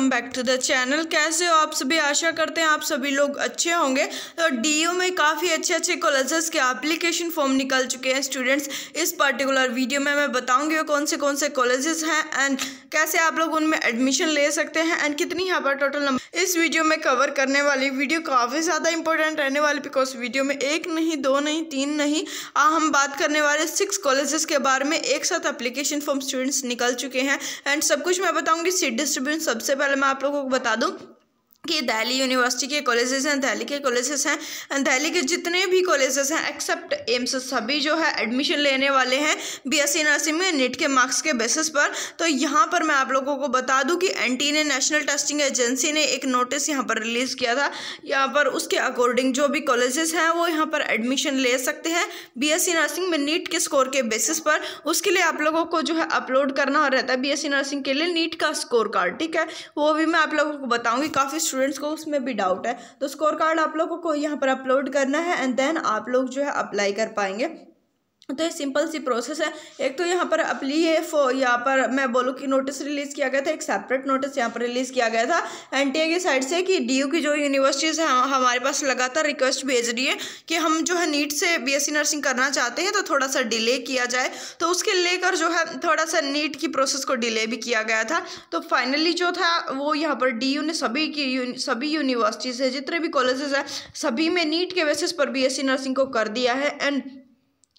welcome back to the channel कैसे हो आप सभी आशा करते हैं आप सभी लोग अच्छे होंगे तो डी में काफ़ी अच्छे अच्छे कॉलेजेस के एप्लीकेशन फॉर्म निकल चुके हैं स्टूडेंट्स इस पर्टिकुलर वीडियो में मैं बताऊंगी वो कौन से कौन से कॉलेजेस हैं एंड कैसे आप लोग उनमें एडमिशन ले सकते हैं एंड कितनी यहाँ पर टोटल नंबर इस वीडियो में कवर करने वाली वीडियो काफ़ी ज़्यादा इंपॉर्टेंट रहने वाली बिकॉज वीडियो में एक नहीं दो नहीं तीन नहीं आ, हम बात करने वाले सिक्स कॉलेजेस के बारे में एक साथ एप्लीकेशन फॉर्म स्टूडेंट्स निकल चुके हैं एंड सब कुछ मैं बताऊँगी सीट डिस्ट्रीब्यूशन सबसे पहले पहले मैं आप लोगों को बता दूं कि दिल्ली यूनिवर्सिटी के कॉलेजेस हैं दिल्ली के कॉलेजेस हैं दिल्ली के जितने भी कॉलेजेस हैं एक्सेप्ट एम्स सभी जो है एडमिशन लेने वाले हैं बीएससी नर्सिंग में नीट के मार्क्स के बेसिस पर तो यहाँ पर मैं आप लोगों को बता दूं कि एनटी e ने नेशनल टेस्टिंग एजेंसी ने एक नोटिस यहाँ पर रिलीज़ किया था यहाँ पर उसके अकॉर्डिंग जो भी कॉलेजेस हैं वो यहाँ पर एडमिशन ले सकते हैं बी नर्सिंग में नीट के स्कोर के बेसिस पर उसके लिए आप लोगों को जो है अपलोड करना रहता है बी नर्सिंग के लिए नीट का स्कोर कार्ड ठीक है वो भी मैं आप लोगों को बताऊँगी काफ़ी स्टूडेंट्स को उसमें भी डाउट है तो स्कोर कार्ड आप लोगों को यहाँ पर अपलोड करना है एंड देन आप लोग जो है अप्लाई कर पाएंगे तो ये सिंपल सी प्रोसेस है एक तो यहाँ पर अपली है फो यहाँ पर मैं बोलूँ कि नोटिस रिलीज़ किया गया था एक सेपरेट नोटिस यहाँ पर रिलीज़ किया गया था एनटीए की साइड से कि डी की जो यूनिवर्सिटीज़ हैं हाँ, हमारे पास लगातार रिक्वेस्ट भेज रही है कि हम जो है नीट से बीएससी नर्सिंग करना चाहते हैं तो थोड़ा सा डिले किया जाए तो उसके लेकर जो है थोड़ा सा नीट की प्रोसेस को डिले भी किया गया था तो फाइनली जो था वो यहाँ पर डी ने सभी की सभी यूनिवर्सिटीज़ है जितने भी कॉलेजेस हैं सभी में नीट के बेसिस पर बी नर्सिंग को कर दिया है एंड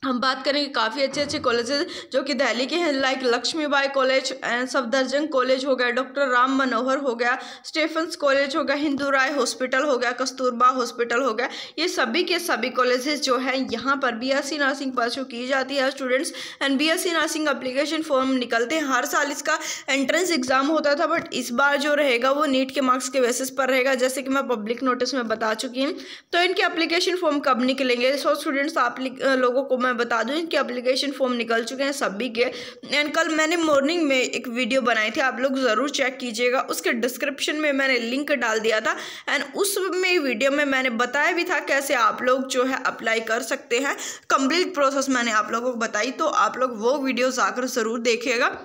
हम बात करेंगे काफ़ी अच्छे अच्छे कॉलेजेस जो कि दिल्ली के हैं like Lakshmibai college and Safdarjung college हो गया डॉक्टर राम मनोहर हो गया स्टेफन्स कॉलेज हो गया हिंदू राय हॉस्पिटल हो गया कस्तूरबा हॉस्पिटल हो गया ये सभी के सभी कॉलेजेस जो हैं यहाँ पर B S C nursing pursue की जाती है students and B S C nursing application form निकलते हैं हर साल इसका एंट्रेंस एग्ज़ाम होता था बट इस बार जो रहेगा वो नीट के मार्क्स के बेसिस पर रहेगा जैसे कि मैं पब्लिक नोटिस में बता चुकी हूँ तो इनके अप्लीकेशन फॉर्म कब निकलेंगे सो स्टूडेंट्स आप लोगों को मैं मैं बता दूँ इनके अप्लीकेशन फॉर्म निकल चुके हैं सभी के एंड कल मैंने मॉर्निंग में एक वीडियो बनाई थी आप लोग ज़रूर चेक कीजिएगा उसके डिस्क्रिप्शन में मैंने लिंक डाल दिया था एंड उस में वीडियो में मैंने बताया भी था कैसे आप लोग जो है अप्लाई कर सकते हैं कंप्लीट प्रोसेस मैंने आप लोगों को बताई तो आप लोग वो वीडियो जाकर ज़रूर देखिएगा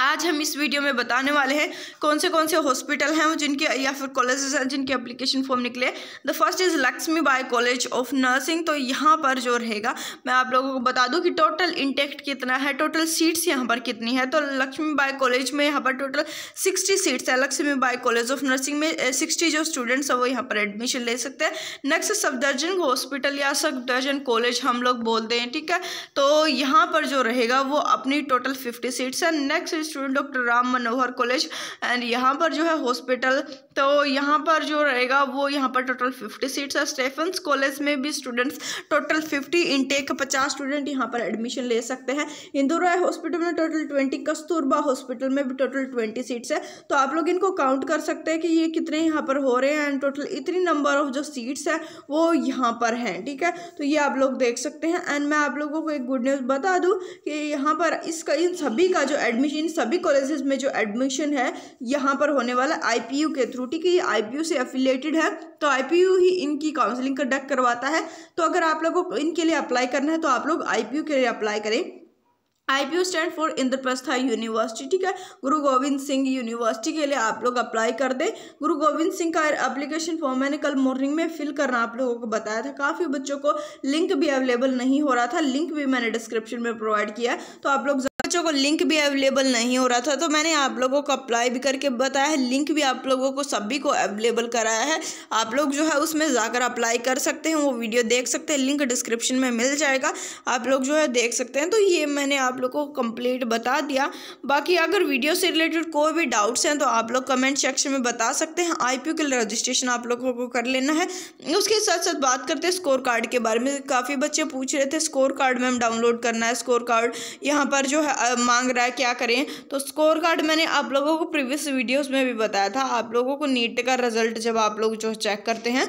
आज हम इस वीडियो में बताने वाले हैं कौन से कौन से हॉस्पिटल हैं जिनके या फिर कॉलेजेस हैं जिनके एप्लीकेशन फॉर्म निकले the first is Lakshmi Bai college of nursing तो यहाँ पर जो रहेगा मैं आप लोगों को बता दूँ कि टोटल इंटेक्ट कितना है टोटल सीट्स यहाँ पर कितनी है तो लक्ष्मी बाई कॉलेज में यहाँ पर टोटल सिक्सटी सीट्स है Lakshmi Bai college of nursing में सिक्सटी eh, जो स्टूडेंट्स हैं वो यहाँ पर एडमिशन ले सकते हैं नेक्स्ट दर्जन हॉस्पिटल या दर्जन कॉलेज हम लोग बोलते हैं ठीक है तो यहाँ पर जो रहेगा वो अपनी टोटल फिफ्टी सीट्स है next student doctor Ram Manohar college and यहाँ पर जो है हॉस्पिटल तो यहाँ पर जो रहेगा वो यहाँ पर टोटल फिफ्टी सीट्स है स्टेफन्स कॉलेज में भी स्टूडेंट्स टोटल फिफ्टी इनटेक पचास स्टूडेंट यहाँ पर एडमिशन ले सकते हैं इंदौर राय हॉस्पिटल में टोटल ट्वेंटी कस्तूरबा हॉस्पिटल में भी टोटल ट्वेंटी सीट्स है तो आप लोग इनको काउंट कर सकते हैं कि ये कितने यहाँ पर हो रहे हैं एंड टोटल इतनी नंबर ऑफ जो सीट्स है वो यहाँ पर हैं ठीक है तो ये आप लोग देख सकते हैं एंड मैं आप लोगों को एक गुड न्यूज़ बता दूँ कि यहाँ पर इसका इन सभी का जो एडमिशन सभी कॉलेजेस में जो एडमिशन है यहाँ पर होने वाला आई के थ्रू ड्यूटी की आईपीयू से एफिलेटेड है तो आईपीयू ही इनकी काउंसलिंग कंडक्ट करवाता है तो अगर आप लोगों को इनके लिए अप्लाई करना है तो आप लोग आईपीयू के लिए अप्लाई करें I P stand for Indraprastha university ठीक है गुरु गोविंद सिंह यूनिवर्सिटी के लिए आप लोग अप्लाई कर दें गुरु गोविंद सिंह का एप्लीकेशन फॉर्म मैंने कल मॉर्निंग में फिल करना आप लोगों को बताया था काफ़ी बच्चों को लिंक भी अवेलेबल नहीं हो रहा था लिंक भी मैंने डिस्क्रिप्शन में प्रोवाइड किया तो आप लोग बच्चों को लिंक भी अवेलेबल नहीं हो रहा था तो मैंने आप लोगों को अप्लाई भी करके बताया है लिंक भी आप लोगों को सभी को अवेलेबल कराया है आप लोग जो है उसमें जाकर अप्लाई कर सकते हैं वो वीडियो देख सकते हैं लिंक डिस्क्रिप्शन में मिल जाएगा आप लोग जो है देख सकते हैं तो ये मैंने आप लोग को कंप्लीट बता दिया बाकी अगर वीडियो से रिलेटेड कोई भी डाउट्स हैं तो आप लोग कमेंट सेक्शन में बता सकते हैं आई के लिए रजिस्ट्रेशन आप लोगों को कर लेना है उसके साथ साथ बात करते हैं स्कोर कार्ड के बारे में काफ़ी बच्चे पूछ रहे थे स्कोर कार्ड मैम डाउनलोड करना है स्कोर कार्ड यहाँ पर जो है मांग रहा है क्या करें तो स्कोर कार्ड मैंने आप लोगों को प्रीवियस वीडियोस में भी बताया था आप लोगों को नीट का रिजल्ट जब आप लोग जो चेक करते हैं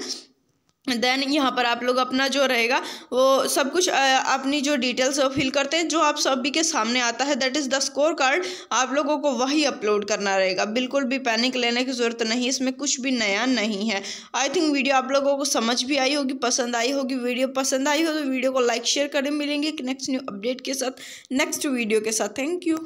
देन यहाँ पर आप लोग अपना जो रहेगा वो सब कुछ अपनी जो डिटेल्स है वो फिल करते हैं जो आप सभी के सामने आता है that is the score card आप लोगों को वही अपलोड करना रहेगा बिल्कुल भी पैनिक लेने की ज़रूरत नहीं इसमें कुछ भी नया नहीं है आई थिंक वीडियो आप लोगों को समझ भी आई होगी पसंद आई होगी वीडियो पसंद आई हो तो वीडियो को लाइक शेयर करें मिलेंगे नेक्स्ट न्यू अपडेट के साथ नेक्स्ट वीडियो के साथ थैंक यू